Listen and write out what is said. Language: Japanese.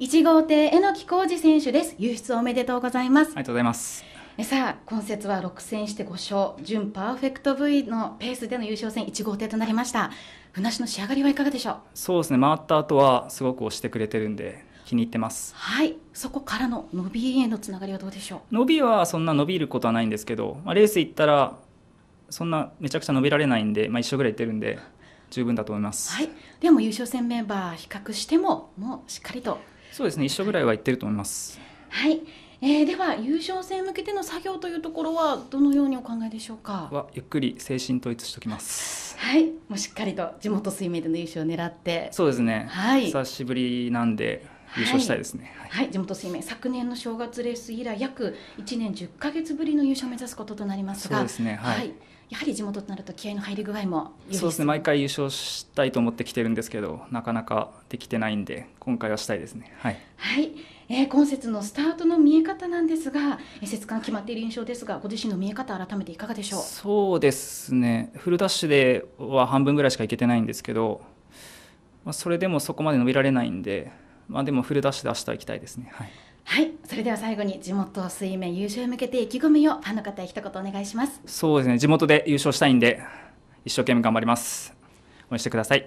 1号艇榎木浩二選手です輸出おめでとうございますありがとうございますさあ今節は6戦して5勝準パーフェクト V のペースでの優勝戦1号艇となりました船橋の仕上がりはいかがでしょうそうですね回った後はすごく押してくれてるんで気に入ってますはいそこからの伸びへのつながりはどうでしょう伸びはそんな伸びることはないんですけど、まあ、レース行ったらそんなめちゃくちゃ伸びられないんで、まあ、一緒ぐらいいってるんで十分だと思います、はい、でも優勝戦メンバー比較してももうしっかりとそうですね一緒ぐらいは行ってると思いますはいえー、では優勝戦向けての作業というところはどのようにお考えでしょうかはゆっくり精神統一しておきますはいもうしっかりと地元水明での優勝を狙ってそうですね、はい、久しぶりなんで優勝したいですね、はい、はい、地元水明昨年の正月レース以来約1年10か月ぶりの優勝を目指すこととなりますがそうですねはい、はいやはり地元となると気合の入り具合もそうですね毎回優勝したいと思ってきてるんですけどなかなかできてないんで今回はしたいですねはい、はいえー、今節のスタートの見え方なんですが、えー、節間決まっている印象ですがご自身の見え方改めていかがでしょうそうですねフルダッシュでは半分ぐらいしかいけてないんですけど、まあ、それでもそこまで伸びられないんで、まあ、でもフルダッシュで明日行きたいですねはいはいそれでは最後に地元水面優勝へ向けて意気込みをファンの方へ一言お願いしますそうですね地元で優勝したいんで一生懸命頑張ります応援してください